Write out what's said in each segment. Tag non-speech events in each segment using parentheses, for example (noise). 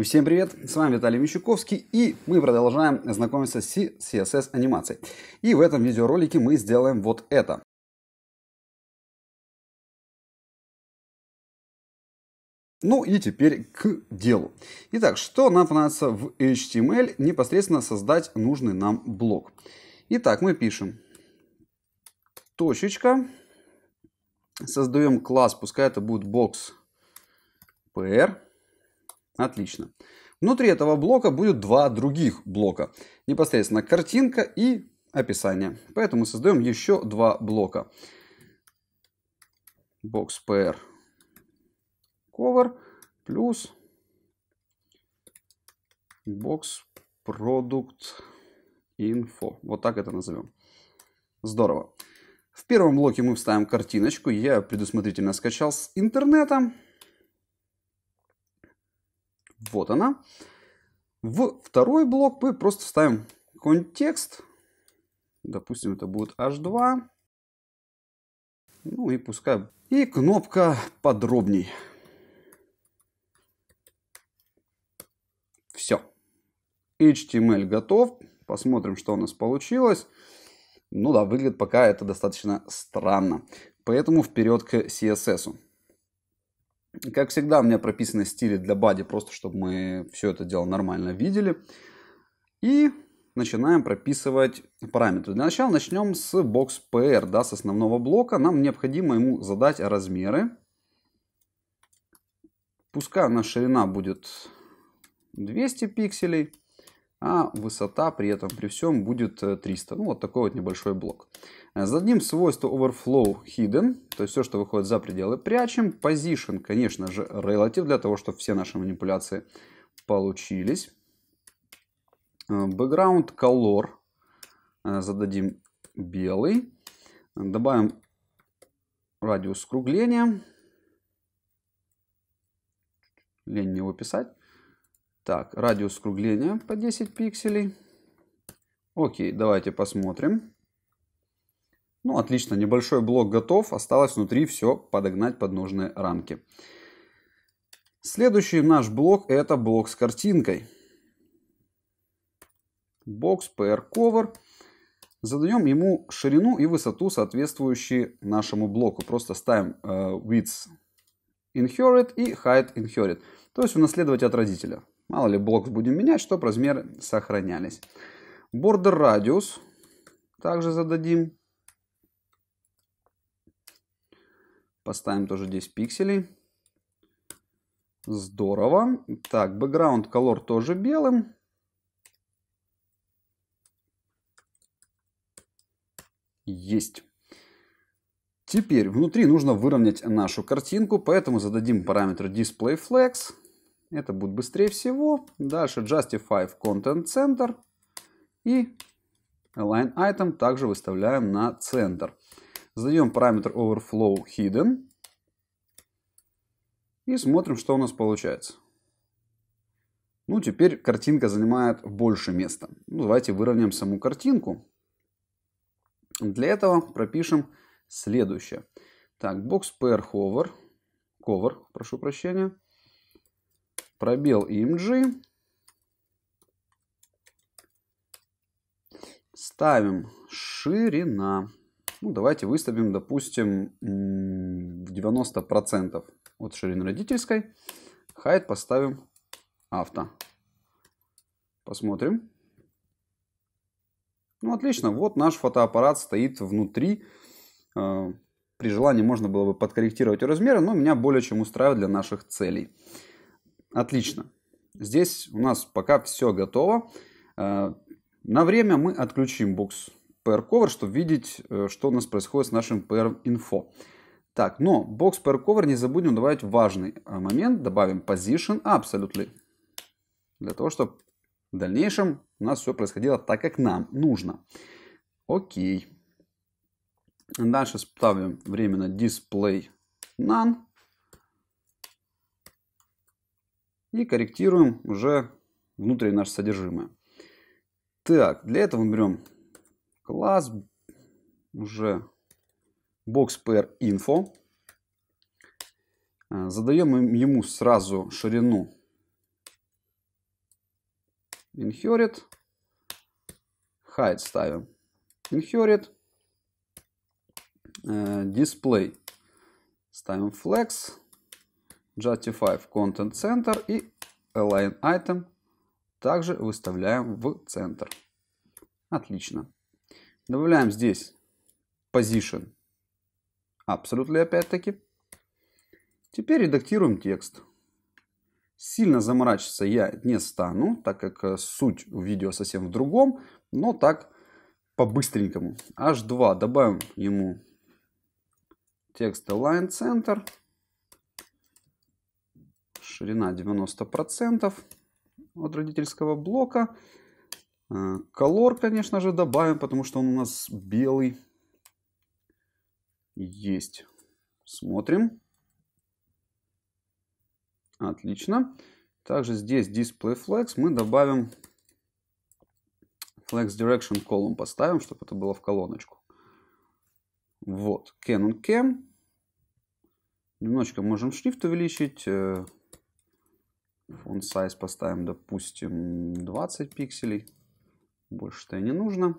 Всем привет, с вами Виталий Мещуковский и мы продолжаем знакомиться с CSS анимацией. И в этом видеоролике мы сделаем вот это. Ну и теперь к делу. Итак, что нам понадобится в HTML? Эм непосредственно создать нужный нам блок. Итак, мы пишем точечка, создаем класс, пускай это будет бокс PR Отлично. Внутри этого блока будет два других блока. Непосредственно картинка и описание. Поэтому создаем еще два блока. Box PR cover плюс box product info. Вот так это назовем. Здорово. В первом блоке мы вставим картиночку. Я предусмотрительно скачал с интернета. Вот она. В второй блок мы просто вставим контекст, Допустим, это будет H2. Ну и пускай. И кнопка подробней. Все. HTML готов. Посмотрим, что у нас получилось. Ну да, выглядит пока это достаточно странно. Поэтому вперед к CSS. -у. Как всегда, у меня прописаны стили для бади, просто чтобы мы все это дело нормально видели. И начинаем прописывать параметры. Для начала начнем с box PR, да, с основного блока. Нам необходимо ему задать размеры. Пускай у ширина будет 200 пикселей а высота при этом при всем будет 300. Э, ну, вот такой вот небольшой блок. Э, зададим свойство overflow hidden, то есть все, что выходит за пределы, прячем. Position, конечно же, relative, для того, чтобы все наши манипуляции получились. Э, background color зададим белый. Добавим радиус скругления. Лень мне его писать. Так, радиус скругления по 10 пикселей. Окей, давайте посмотрим. Ну, отлично, небольшой блок готов. Осталось внутри все подогнать под нужные рамки. Следующий наш блок это блок с картинкой. Бокс PR Cover. Задаем ему ширину и высоту, соответствующие нашему блоку. Просто ставим э, width inherit и height inherit. То есть унаследовать от родителя. Мало ли, блокс будем менять, чтобы размеры сохранялись. Border radius также зададим. Поставим тоже 10 пикселей. Здорово. Так, background color тоже белым. Есть. Теперь внутри нужно выровнять нашу картинку, поэтому зададим параметр display flex. Это будет быстрее всего. Дальше Justify в Content Center. И Align Item также выставляем на центр. Задаем параметр Overflow Hidden. И смотрим, что у нас получается. Ну, теперь картинка занимает больше места. Ну, давайте выровняем саму картинку. Для этого пропишем следующее. Так, box pair hover, cover, прошу прощения пробел img. Ставим ширина. Ну, давайте выставим, допустим, в 90% от ширины родительской. Height поставим авто. Посмотрим. Ну, отлично. Вот наш фотоаппарат стоит внутри. Э, при желании можно было бы подкорректировать размеры, но меня более чем устраивает для наших целей. Отлично. Здесь у нас пока все готово. Э, на время мы отключим бокс PR Cover, чтобы видеть, э, что у нас происходит с нашим PR Info. Так, но бокс PR Cover не забудем добавить важный э, момент. Добавим Position Absolutely. Для того, чтобы в дальнейшем у нас все происходило так, как нам нужно. Окей. Дальше ставим временно Display None. и корректируем уже внутреннее наше содержимое. Так, для этого мы берем класс уже box pair info. Задаем ему сразу ширину inherit. Height ставим inherit. Display э, ставим flex. Justify в Content Center и Align Item также выставляем в центр. Отлично. Добавляем здесь Position Absolutely опять-таки. Теперь редактируем текст. Сильно заморачиваться я не стану, так как э, суть видео совсем в другом, но так по-быстренькому. H2 добавим ему текст Align Center ширина 90% от родительского блока. Э, колор, конечно же, добавим, потому что он у нас белый. Есть. Смотрим. Отлично. Также здесь Display Flex мы добавим Flex Direction Column поставим, чтобы это было в колоночку. Вот. Canon Cam. Немножечко можем шрифт увеличить. Э, Font size поставим, допустим, 20 пикселей. Больше-то и не нужно.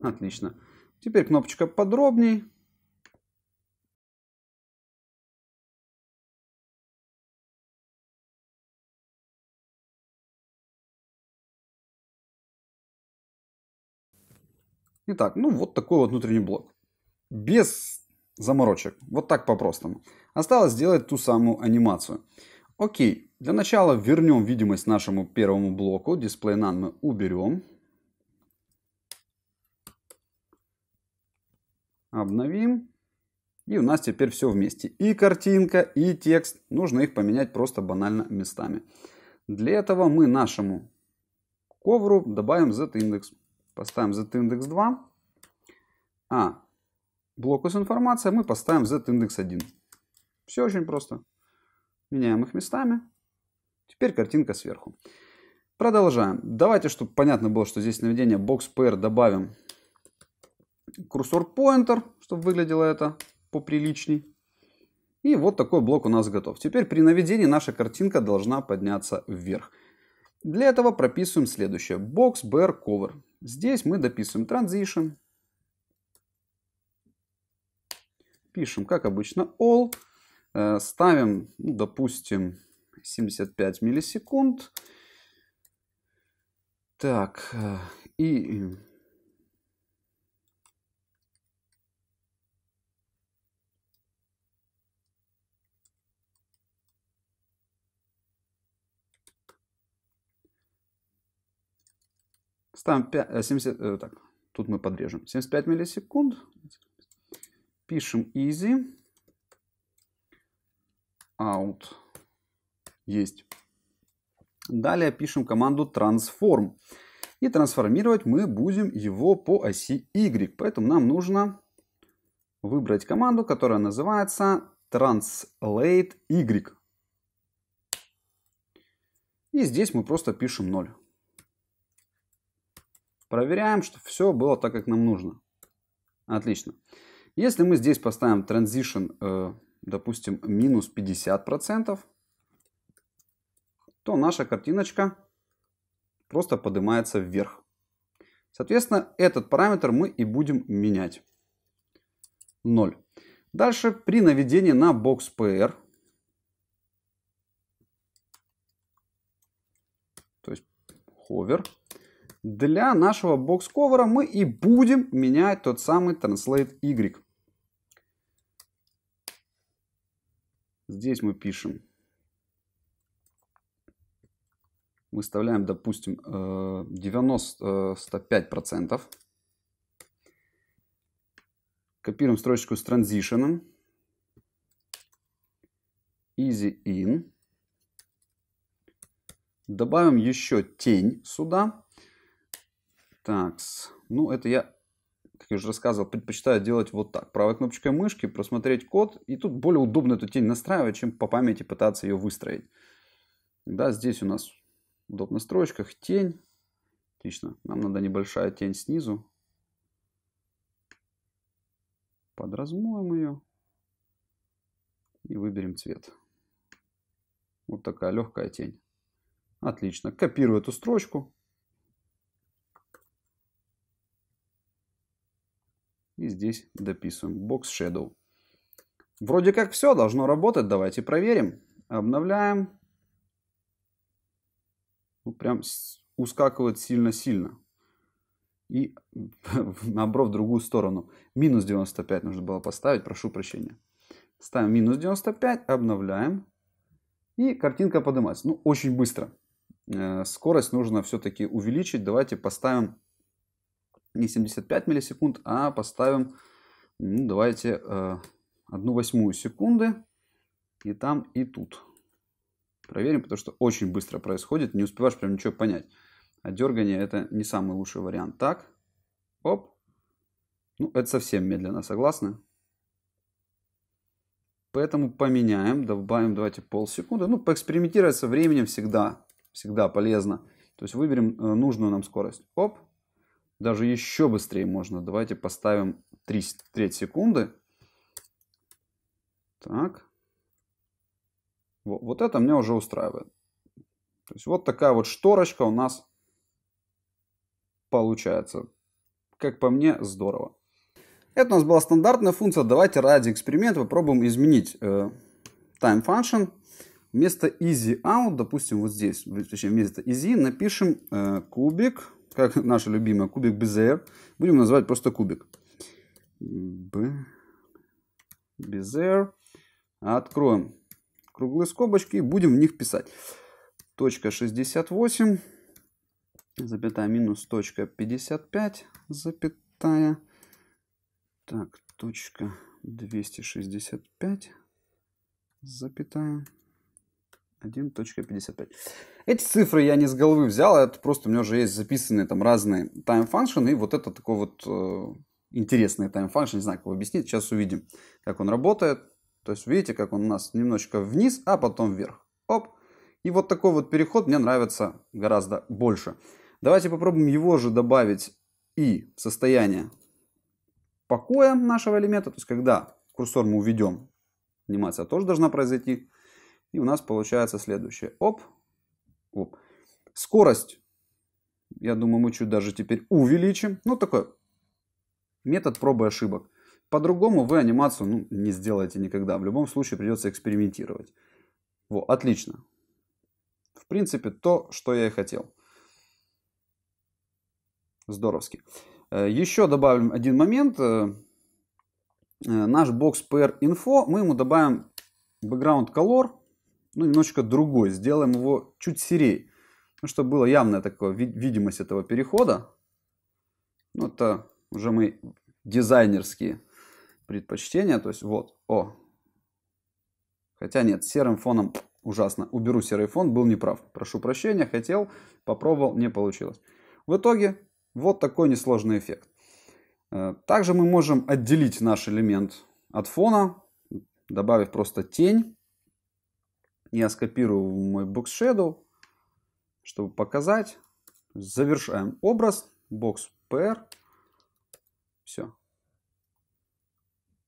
Отлично. Теперь кнопочка подробней. Итак, ну вот такой вот внутренний блок. Без заморочек. Вот так по-простому. Осталось сделать ту самую анимацию. Окей, для начала вернем видимость нашему первому блоку. Display none мы уберем. Обновим. И у нас теперь все вместе. И картинка, и текст. Нужно их поменять просто банально местами. Для этого мы нашему ковру добавим z index Поставим z index 2. А блоку с информацией мы поставим z index 1. Все очень просто. Меняем их местами. Теперь картинка сверху. Продолжаем. Давайте, чтобы понятно было, что здесь наведение Box Pair, добавим курсор Pointer, чтобы выглядело это поприличней. И вот такой блок у нас готов. Теперь при наведении наша картинка должна подняться вверх. Для этого прописываем следующее. Box Bear Cover. Здесь мы дописываем Transition. Пишем, как обычно, All. Э, ставим, ну, допустим, 75 миллисекунд. Так, э, и... Ставим 5, 70, э, так, тут мы подрежем. 75 миллисекунд. Пишем easy out. Есть. Далее пишем команду transform. И трансформировать мы будем его по оси Y. Поэтому нам нужно выбрать команду, которая называется translate Y. И здесь мы просто пишем 0. Проверяем, что все было так, как нам нужно. Отлично. Если мы здесь поставим transition э, допустим, минус 50%, то наша картиночка просто поднимается вверх. Соответственно, этот параметр мы и будем менять. 0. Дальше при наведении на бокс PR, то есть hover, для нашего бокс ковера мы и будем менять тот самый translate y. Здесь мы пишем. Мы вставляем, допустим, 90-105%. Э, э, Копируем строчку с транзишеном. Easy in. Добавим еще тень сюда. Так, ну это я как я уже рассказывал, предпочитаю делать вот так. Правой кнопочкой мышки просмотреть код, и тут более удобно эту тень настраивать, чем по памяти пытаться ее выстроить. Да, здесь у нас удобно в строчках тень. Отлично, нам надо небольшая тень снизу. Подразмоем ее и выберем цвет. Вот такая легкая тень. Отлично, копирую эту строчку, И здесь дописываем Box Shadow. Вроде как все должно работать. Давайте проверим. Обновляем. Ну, прям ускакивает сильно-сильно. И (laughs) наоборот в другую сторону. Минус 95 нужно было поставить. Прошу прощения. Ставим минус 95, обновляем. И картинка поднимается. Ну, очень быстро. Э, скорость нужно все-таки увеличить. Давайте поставим не 75 миллисекунд, а поставим, ну, давайте, э, одну восьмую секунды. И там, и тут. Проверим, потому что очень быстро происходит, не успеваешь прям ничего понять. А дергание это не самый лучший вариант. Так, оп. Ну, это совсем медленно, согласны? Поэтому поменяем, добавим, давайте, полсекунды. Ну, поэкспериментировать со временем всегда, всегда полезно. То есть выберем э, нужную нам скорость. Оп. Даже еще быстрее можно. Давайте поставим 3, 3 секунды. Так. Вот, вот это мне уже устраивает. То есть вот такая вот шторочка у нас получается. Как по мне, здорово. Это у нас была стандартная функция. Давайте ради эксперимента попробуем изменить э, time function. Вместо easy out, допустим, вот здесь, точнее вместо easy напишем э, кубик как наша любимая, кубик БЗР. Будем называть просто кубик. Б, БЗР. Откроем круглые скобочки и будем в них писать. Точка 68, запятая минус точка 55, запятая. Так, точка 265, запятая. 1.55. Эти цифры я не с головы взял, а это просто у меня уже есть записанные там разные time function, и вот это такой вот э, интересный time function, не знаю, как его объяснить, сейчас увидим, как он работает. То есть видите, как он у нас немножечко вниз, а потом вверх. Оп. И вот такой вот переход мне нравится гораздо больше. Давайте попробуем его же добавить и в состояние покоя нашего элемента, то есть когда курсор мы уведем, анимация тоже должна произойти, и у нас получается следующее. Оп. Оп. Скорость. Я думаю, мы чуть даже теперь увеличим. Ну, такой метод пробы ошибок. По-другому вы анимацию ну, не сделаете никогда. В любом случае придется экспериментировать. Во, отлично. В принципе, то, что я и хотел. Здоровски. Э, еще добавим один момент. Э, э, наш бокс PR Info, мы ему добавим background color ну, немножечко другой, сделаем его чуть серее, ну, чтобы было явная такая видимость этого перехода. Ну, это уже мы дизайнерские предпочтения, то есть вот, о. Хотя нет, серым фоном ужасно. Уберу серый фон, был неправ. Прошу прощения, хотел, попробовал, не получилось. В итоге вот такой несложный эффект. Э, также мы можем отделить наш элемент от фона, добавив просто тень. Я скопирую в мой Box Shadow, чтобы показать. Завершаем образ. Box PR. Все.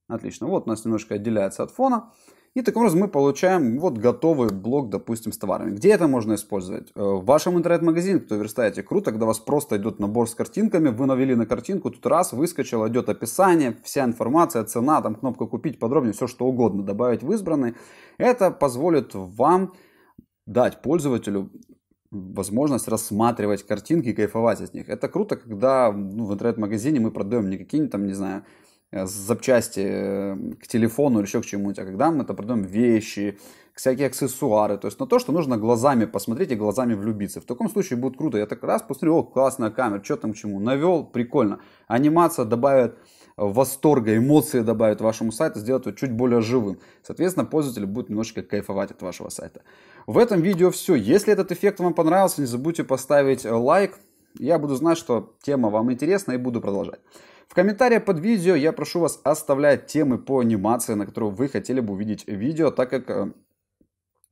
Отлично. Вот у нас немножко отделяется от фона. И таким образом мы получаем вот готовый блок, допустим, с товарами. Где это можно использовать? Э, в вашем интернет-магазине, кто верстаете круто, когда у вас просто идет набор с картинками, вы навели на картинку, тут раз, выскочило, идет описание, вся информация, цена, там кнопка купить подробнее, все что угодно, добавить в избранный. Это позволит вам дать пользователю возможность рассматривать картинки и кайфовать от них. Это круто, когда ну, в интернет-магазине мы продаем не какие-нибудь там, не знаю, Э, запчасти э, к телефону или еще к чему-нибудь, а когда мы это продаем вещи, всякие аксессуары, то есть на то, что нужно глазами посмотреть и глазами влюбиться. В таком случае будет круто. Я так раз посмотрю, о, классная камера, что там к чему, навел, прикольно. Анимация добавит э, восторга, эмоции добавит вашему сайту, сделает его чуть более живым. Соответственно, пользователь будет немножечко кайфовать от вашего сайта. В этом видео все. Если этот эффект вам понравился, не забудьте поставить лайк. Я буду знать, что тема вам интересна и буду продолжать комментариях под видео я прошу вас оставлять темы по анимации, на которые вы хотели бы увидеть видео, так как э,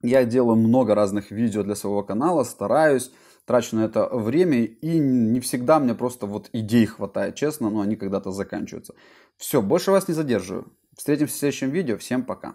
я делаю много разных видео для своего канала, стараюсь, трачу на это время, и не всегда мне просто вот идей хватает, честно, но они когда-то заканчиваются. Все, больше вас не задерживаю. Встретимся в следующем видео. Всем пока.